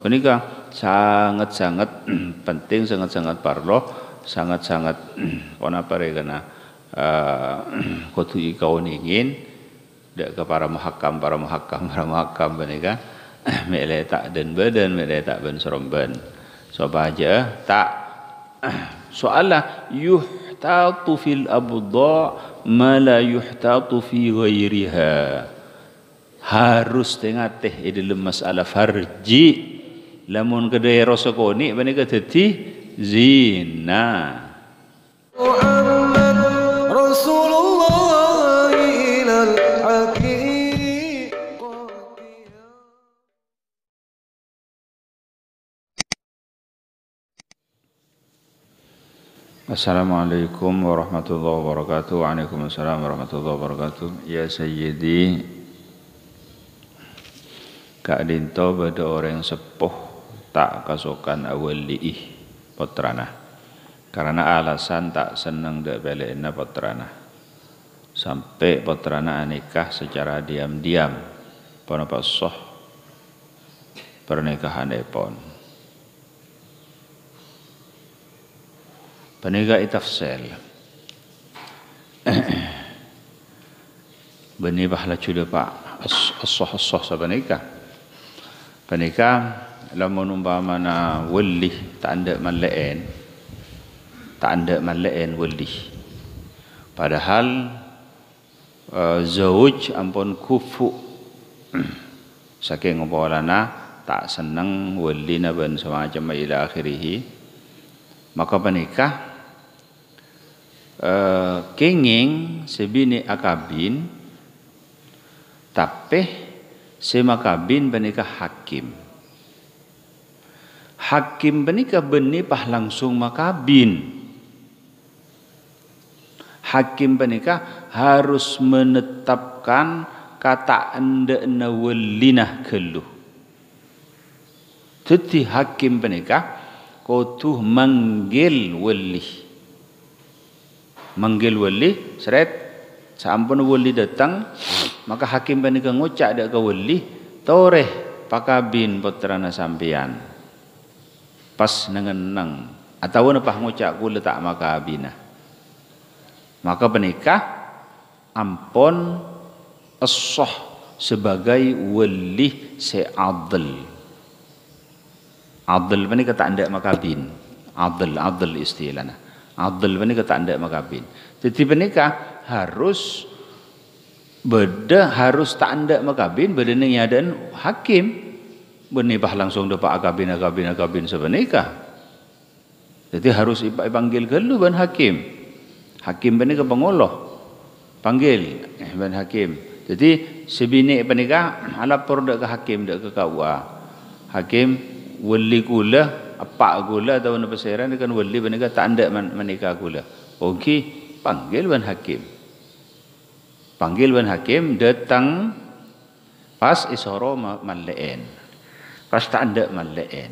menikah sangat-sangat penting sangat-sangat parlo sangat-sangat pon apa ya karena kau kau ingin tidak ke para mahakam para mahkam, para mahkam. menikah mele tak dan badan mele tak ben seromben so aja tak soalah lah yuhtatu fil abdha ma la yuhtatu fi ghairiha harus tengah teh di dalam masalah farji lamun kedai rasa konik bani ke teti zina Assalamualaikum warahmatullahi wabarakatuh Waalaikumsalam warahmatullahi wabarakatuh Ya Sayyidi Kak Dinto pada orang sepuh tak kasokan awal liih potrana karena alasan tak senang dek belena potrana sampai potrana nikah secara diam-diam pon pasoh pernikahan epon penega itafsel benih bahla cula pak as-soh as-soh sabanika Lama numpa mana welih tak ada malaen tak ada malaen welih padahal uh, zauj ampun kufu saking lana tak senang welina ben semacam ila akhirih maka penikah Uh, kenging sebini akabin tapi semakabin benika hakim hakim benih pah langsung maka bin hakim benikah harus menetapkan kata anda nawalinah keluh jadi hakim kau tuh manggil wali manggil wali seret sampun wali datang maka hakim benikah ngucak dek ke wali toreh pakabin putrana sampian pas nang, atau nepah ngucap ku letak maka abinah maka penikah ampon asoh sebagai wali seadl adl ini kata anda maka bin adl adl istilahnya adl ini kata anda maka bin jadi penikah harus beda harus tak anda maka bin beda yang ada hakim menibah langsung depa agabin agabin agabin sebenikah. Jadi harus panggil ke lu ban hakim. Hakim bani ke pengoloh. Panggil eh, ban hakim. Jadi sebini panika alapur dak ke hakim dek ke kawa. Hakim wali kula apa gula atau nak berseran kan wali benega tak anda menikah gula. Okey, panggil ban hakim. Panggil ban hakim datang pas isoro malleen. Ma Kas tak ada malen.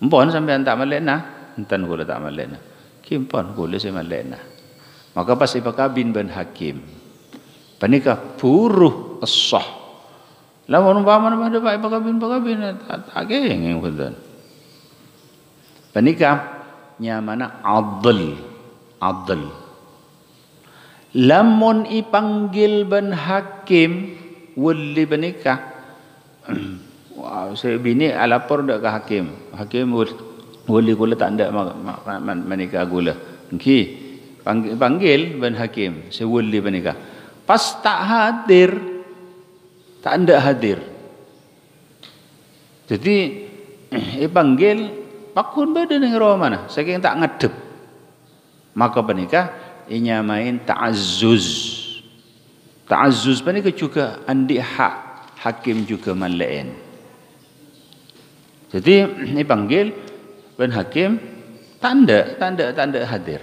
Mpon sampai tak malen nah, enten gula tak malen nah. Kimpon gula si malen nah. Maka pas ibu kabin ben hakim. Pernikah buruh asah. Lawan umpama mana ada pak ibu kabin ibu kabin eh, tak tak geng yang eh, Panikah nyamana adl adl. Lamun ipanggil ben hakim wuli panikah. wow, saya bini ah, lapor dak ke hakim hakim boleh gula tak ada manika gula ngki panggil panggil ben hakim saya boleh panika pas tak hadir tak ada hadir jadi eh panggil pakun bade ning roh mana saking tak ngedep maka panika inya main ta'azzuz ta'azzuz panika juga andi hak hakim juga malain jadi ini panggil Ben Hakim tanda tanda tanda hadir.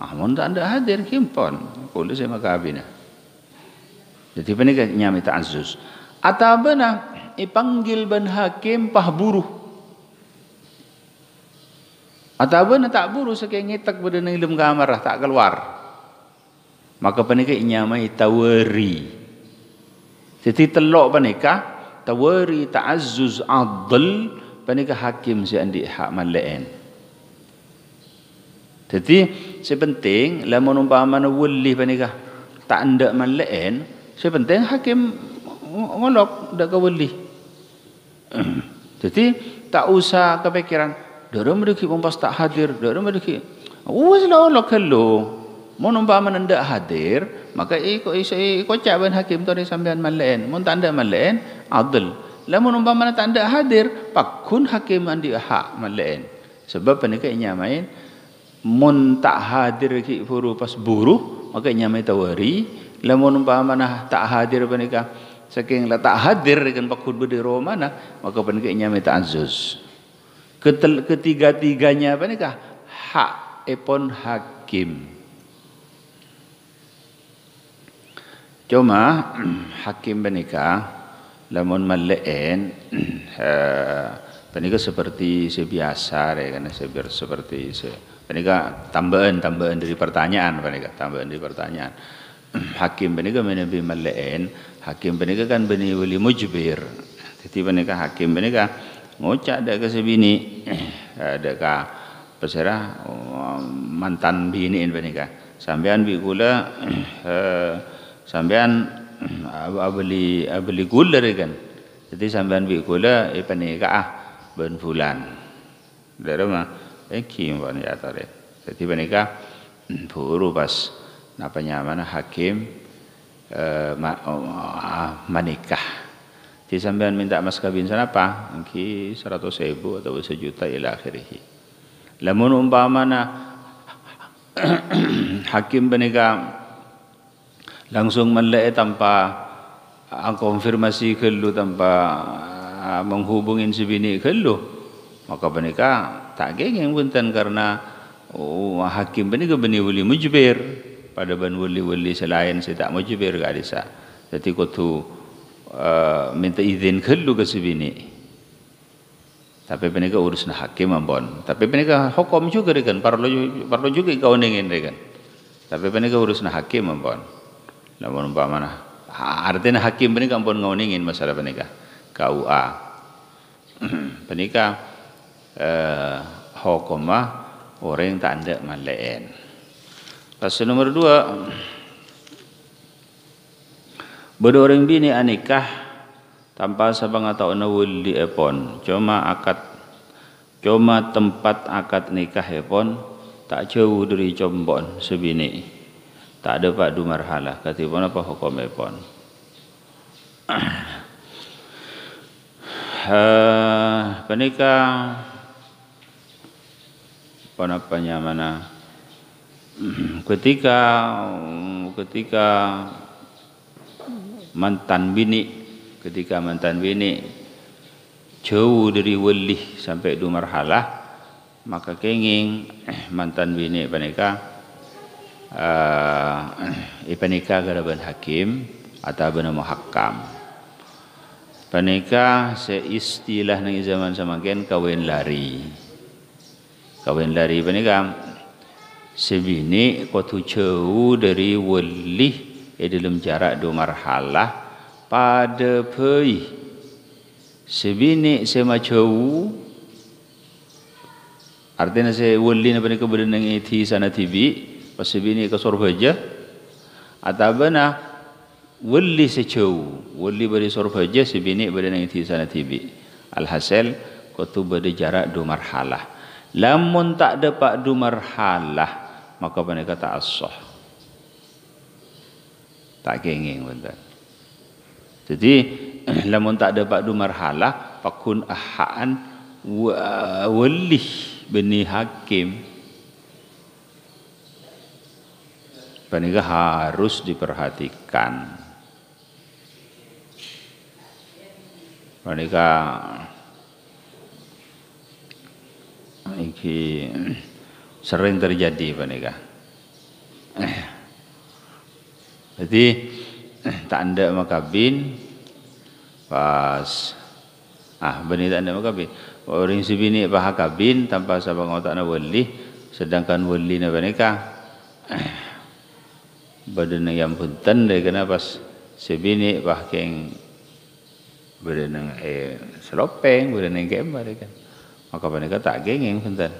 Amun ah, tanda hadir kimpon kulo sema kabina. Jadi penika nyamit ta'azzuz. Atau ini panggil ben hakim pah buruh. Atau bena tak buruh sekian ngitak berdenang ilum kamarah tak keluar. Maka penika nyami tawari. Jadi telok penika tawari ta'azzuz adl panika hakim si andi hak malen jadi sepenting lamun umpama nu wulih panika tak anda ndak Si penting hakim ngolok ndak ka wulih jadi tak usah kepikiran dorong mereka pun pas tak hadir dorong mereka oh, uas lah Allah kalau mau nombor mana tidak hadir maka ikut isu ikut cakap hakim tadi sambian malen mau tanda malen adil. Lamun umpamanya tak ada hadir, pakun hakim andi hak malain. Sebab penika inya main mun tak hadir ki furu pas buruh, maka inya main tawari. Lamun umpamanya tak hadir penika saking la tak hadir dengan pakun budi romana, maka penika inya main tak azuz. Ketiga-tiganya penika hak epon hakim. Cuma hakim penikah lamun malleen eh, penika seperti sebiasa ya kan sebiar seperti se penika tambahan tambahan dari pertanyaan penika tambahan dari pertanyaan hakim penika menabi malleen hakim penika kan beni wali mujbir jadi penika hakim penika ngocak ada ke sebini ada ke peserah mantan bini penika sampean bi kula eh, sampean Hmm. abli ah, abli ah, gula kan. Jadi sampean bi gula e pani ka ah ben bulan. Dere ma e ki ban ya tare. Jadi pani ka buru pas napa nyamana hakim e, oh, ah, menikah. Jadi sampean minta mas kawin sanapa? Ki 100.000 atau sejuta ila akhirih. Lamun umpama na hakim benega langsung melek tanpa ah, konfirmasi kelu tanpa ah, menghubungi si bini kelu maka benika tak gengeng buntan karena oh, hakim benika beni wali mujbir pada ben wali wali selain saya tak mujbir gak desa jadi kau tu uh, ah, minta izin kelu ke si tapi benika urus nah hakim ambon tapi benika hukum juga dekan perlu perlu juga kau ningin dekan tapi benika urus nah hakim ambon Namun umpama nah, ha, artinya hakim ini pun ngoningin masalah penikah KUA penikah eh, hukumah orang tak ada malen. Pasal nomor dua, bodo orang bini anikah tanpa sabang atau nawul di epon, cuma akad, cuma tempat akad nikah epon tak jauh dari combon sebini tak ada padu marhalah kata pun apa hukum pun ha eh, penika pun apa mana ketika ketika mantan bini ketika mantan bini jauh dari welih sampai dua marhalah maka kenging eh, mantan bini panikah uh, ah, Ibn Ika kepada Ibn Hakim atau Ibn Muhakkam Penikah seistilah nang zaman semakin kawin lari. Kawin lari penikah. Sebini kau tu jauh dari wulih di eh, dalam jarak dua marhalah pada pei. Sebini sema jauh. Artinya saya welih nang penikah berenang iti sana tibi pasal bini ke surga je atau bena wali sejauh wali beri surga je si bini beri nang itu sana tibi alhasil kau beri jarak dua marhalah lamun tak dapat dua marhalah maka pada kata asoh tak kenging benda jadi lamun tak dapat dua marhalah pakun ahaan wali bini hakim Penikah harus diperhatikan. Penikah ini sering terjadi penikah. Jadi tak anda makabin pas ah benih tak anda makabin orang si bini pahak kabin tanpa sabang otak na wali sedangkan wali na penikah berdenang yang punten dia kena pas sebini bahkeng berdenang eh selopeng berdenang gembar dia kan maka mereka tak gengeng punten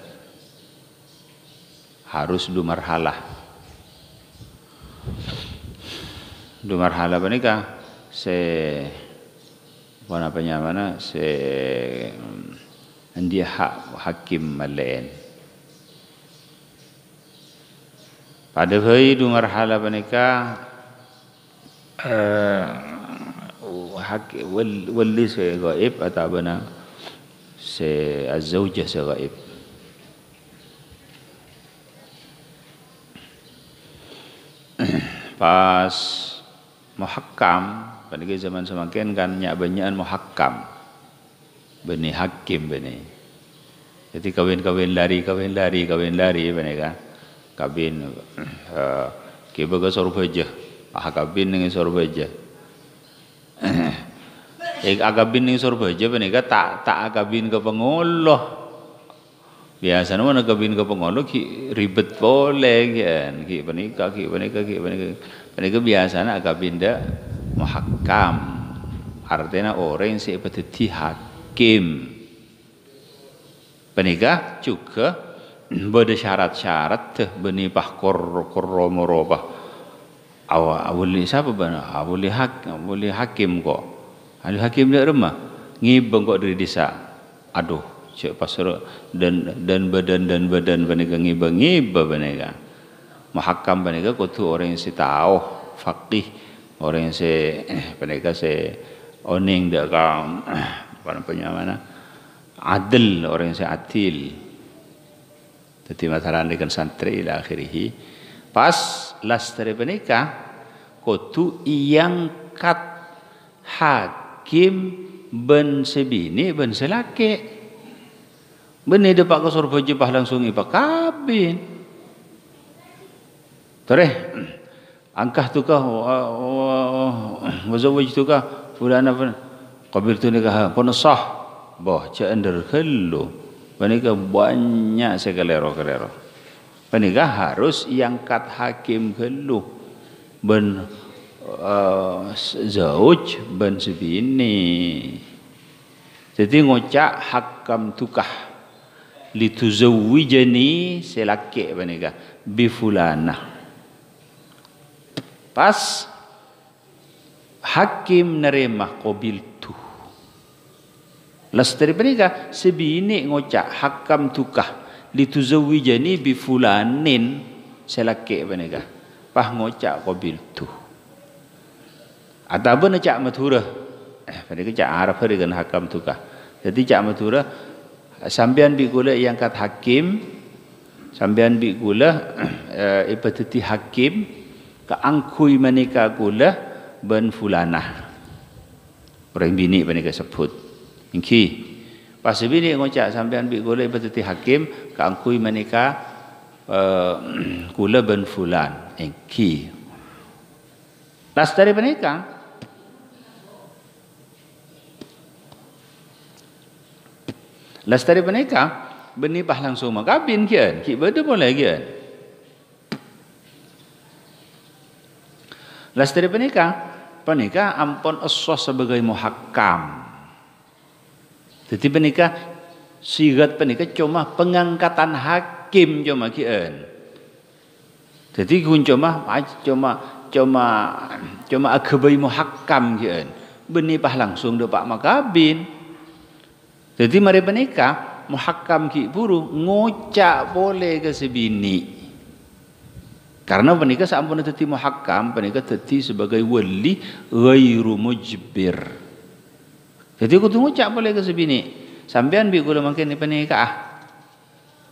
harus dua marhalah dua marhalah mereka se apa namanya se mm, dia hak hakim melayan. pada hari itu marhala mereka uh, eh, hak wal wali saya gaib atau benar se azwaja se gaib pas muhakkam pada zaman semakin kan banyak banyak muhakkam benih hakim benih jadi kawin kawin lari kawin lari kawin lari benih kan kabin uh, eh, kibe sorbaja, sorbeja ah kabin ning sorbeja ik eh, agabin ah, ning sorbaja. penika tak tak agabin ah, ke pengoloh biasane mana kabin ke pengoloh ki ribet boleh kan ki penika ki penika ki penika penika biasane agabin ah, de muhakkam artinya orang sepeti hakim penika juga bade syarat-syarat teh beni pah kor kor moroba awa awuli siapa bana awuli hak awuli hakim kok. ali hakim dia rumah. ngibeng ko dari desa aduh cek pasal dan dan badan dan badan banega ngibeng ngibeng banega mahakam banega ko tu orang yang si tahu faqih orang yang si eh, banega si oning dak kam punya mana? adil orang yang si atil jadi masalah dengan santri ila akhirihi. Pas lastri menikah, kudu iyang kat hakim ben sebini ben selake. Ben ide pak kasur baju pah langsung ipak kabin. Toreh, angkah tukah, kah wazawaj oh, oh, oh, tu kah fulan apa kabir tu nikah pun sah bah cak ender Menikah banyak segala roh kerero. harus yang kat hakim keluh ben uh, zauj ben sebini. Jadi ngocak hakam tukah litu zawi jeni selake menikah bifulana. Pas hakim nerima kobil Lepas tu nikah Sebini ngocak Hakam tukah Lituzawi jani bifulanin Selaki apa nikah Pah ngocak kobil tu Atau apa cak matura Eh pada ke cak arah pada kena hakam tukah Jadi cak matura Sambian bikulah yang kat hakim Sambian bikulah eh, Ipatiti hakim keangkui angkui manika gula Ben fulanah Orang bini pada sebut Ingki. Pas bini ngocak sampean bi gole betuti hakim ka angkui manika uh, eh, ben fulan. Ingki. Las dari panika. Las dari panika beni pah langsung makabin kian. Ki bedu boleh kian. Las dari panika, panika ampon asos sebagai muhakam. Jadi penikah sigat penikah cuma pengangkatan hakim cuma kian. Jadi kun cuma cuma cuma cuma agbei muhakam kian. Beni pah langsung do pak makabin. Jadi mari penikah muhakam ki buru ngocak boleh ke sebini. Karena penikah sampun tetapi muhakam penikah tetapi sebagai wali gayru mujbir. Jadi aku tunggu cak boleh ke sebini. Sambian bi gula makin ni pening ka ah?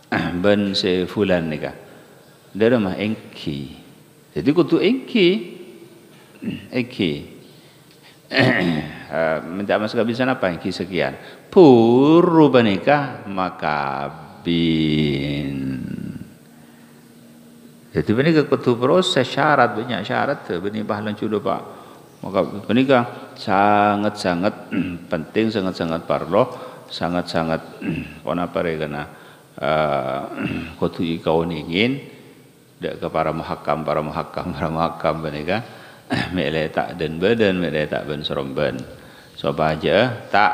ah. Ben se fulan ni ka. Dere mah engki. Jadi aku tu engki. Engki. Uh, minta masuk ke bisan apa engki sekian. Puru benika maka bin. Jadi benika kutu proses syarat banyak syarat tu. Benih cudo pak maka menika sangat-sangat penting sangat-sangat parlo sangat-sangat ona pare kana kudu ikau ningin dak ke para mahakam para mahakam para mahakam menika mele tak den beden mele tak ben seromben sebab aja tak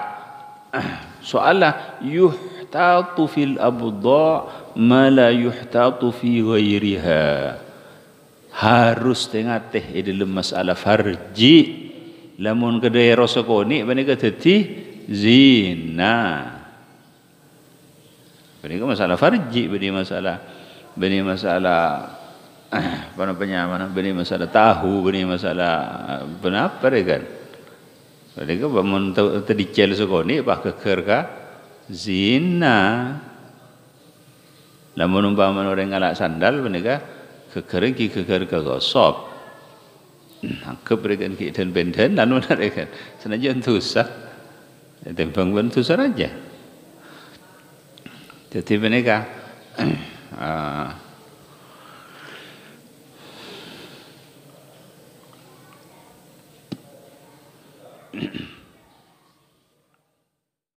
soalah yuhtatu fil abdha ma la yuhtatu fi ghairiha harus tengah teh ini dalam masalah farji lamun kedai rasa konik panika teti zina panika masalah farji bani masalah bani masalah apa eh, namanya mana bani masalah tahu bani masalah benapa dia kan panika bamun tadi cel sekonik bah keker ka zina lamun umpama orang ngalak sandal panika ka kekering ki kekering ke gosok nang keberikan ki den benden dan menarikan senaja entusak dan bangun tu saja jadi mereka Mm-hmm.